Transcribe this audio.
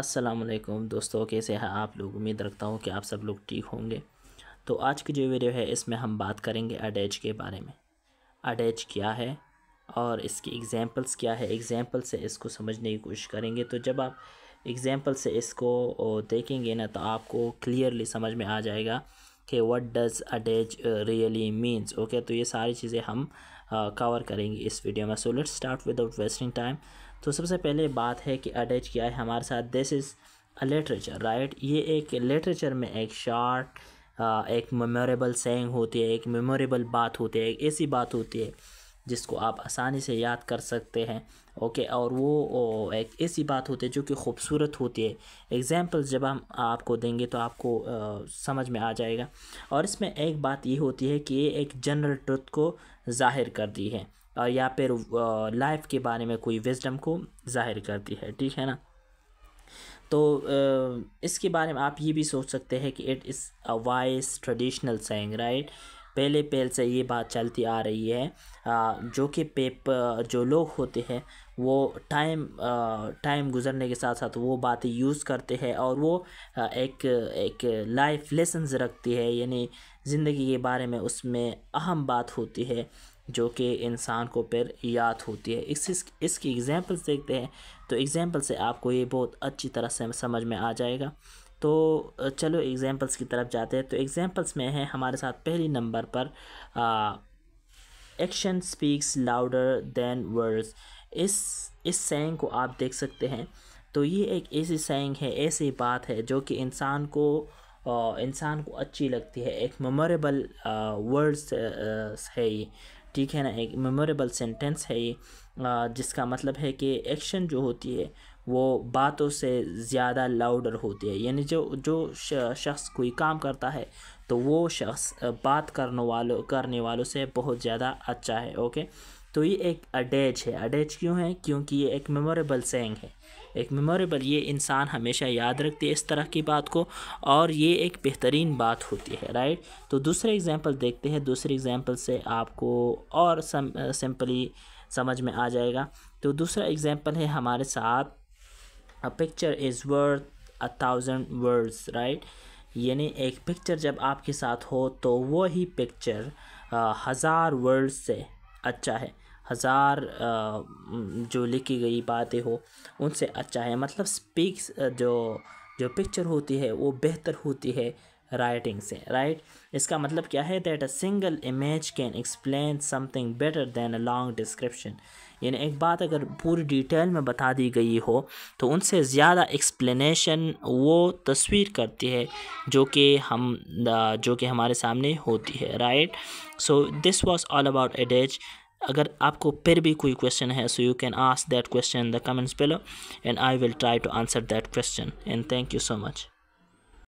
वालेकुम दोस्तों कैसे हैं आप लोग उम्मीद रखता हूँ कि आप सब लोग ठीक होंगे तो आज की जो वीडियो है इसमें हम बात करेंगे अटैच के बारे में अटैच क्या है और इसकी एग्जांपल्स क्या है एग्जांपल से इसको समझने की कोशिश करेंगे तो जब आप एग्जांपल से इसको देखेंगे ना तो आपको क्लियरली समझ में आ जाएगा कि what does adage really means okay तो ये सारी चीज़ें हम कवर करेंगे इस वीडियो में so let's start without wasting time तो सबसे पहले बात है कि अटैच किया है हमारे साथ this is a literature right ये एक लिटरेचर में एक शार्ट एक मेमोरेबल सेंग होती है एक मेमोरेबल बात होती है एक ऐसी बात होती है जिसको आप आसानी से याद कर सकते हैं ओके और वो ओ, एक ऐसी बात होती है जो कि खूबसूरत होती है एग्ज़ाम्पल्स जब हम आपको देंगे तो आपको आ, समझ में आ जाएगा और इसमें एक बात ये होती है कि ये एक जनरल ट्रुथ को ज़ाहिर कर दी है या फिर लाइफ के बारे में कोई विजडम को जाहिर करती है ठीक है ना तो इसके बारे में आप ये भी सोच सकते हैं कि it is a wise traditional saying right पहले पहल से ये बात चलती आ रही है जो कि पेपर जो लोग होते हैं वो टाइम टाइम गुजरने के साथ साथ वो बातें यूज़ करते हैं और वो एक एक लाइफ लेसन रखती है यानी ज़िंदगी के बारे में उसमें अहम बात होती है जो कि इंसान को फिर याद होती है इस, इस इसकी एग्ज़ाम्पल्स देखते हैं तो एग्जांपल से आपको ये बहुत अच्छी तरह से समझ में आ जाएगा तो चलो एग्ज़ाम्पल्स की तरफ जाते हैं तो एग्ज़ाम्पल्स में है हमारे साथ पहली नंबर पर action speaks louder than words इस इस सेंग को आप देख सकते हैं तो ये एक ऐसी सेंग है ऐसी बात है जो कि इंसान को इंसान को अच्छी लगती है एक मेमोरेबल वर्ड्स है ये ठीक है ना एक मेमोरेबल सेंटेंस है ये जिसका मतलब है कि एक्शन जो होती है वो बातों से ज़्यादा लाउडर होती है यानी जो जो शख्स कोई काम करता है तो वो शख्स बात करने वालों करने वालों से बहुत ज़्यादा अच्छा है ओके तो ये एक अडेज है अडेज क्यों है क्योंकि ये एक मेमोरेबल सेंग है एक मेमोरेबल ये इंसान हमेशा याद रखती है इस तरह की बात को और ये एक बेहतरीन बात होती है राइट तो दूसरे एग्जांपल देखते हैं दूसरे एग्जांपल से आपको और सम, सिंपली समझ में आ जाएगा तो दूसरा एग्जांपल है हमारे साथ a picture is worth a thousand words right यानी एक पिक्चर जब आपके साथ हो तो वही पिक्चर हज़ार वर्ड्स से अच्छा है हज़ार जो लिखी गई बातें हो उनसे अच्छा है मतलब स्पीक्स जो जो पिक्चर होती है वो बेहतर होती है राइटिंग से राइट इसका मतलब क्या है that a single image can explain something better than a long description यानी एक बात अगर पूरी डिटेल में बता दी गई हो तो उनसे ज़्यादा एक्सप्लेनेशन वो तस्वीर करती है जो कि हम जो कि हमारे सामने होती है right so this was all about adages अगर आपको फिर भी कोई क्वेश्चन है so you can ask that question in the comments below and I will try to answer that question and thank you so much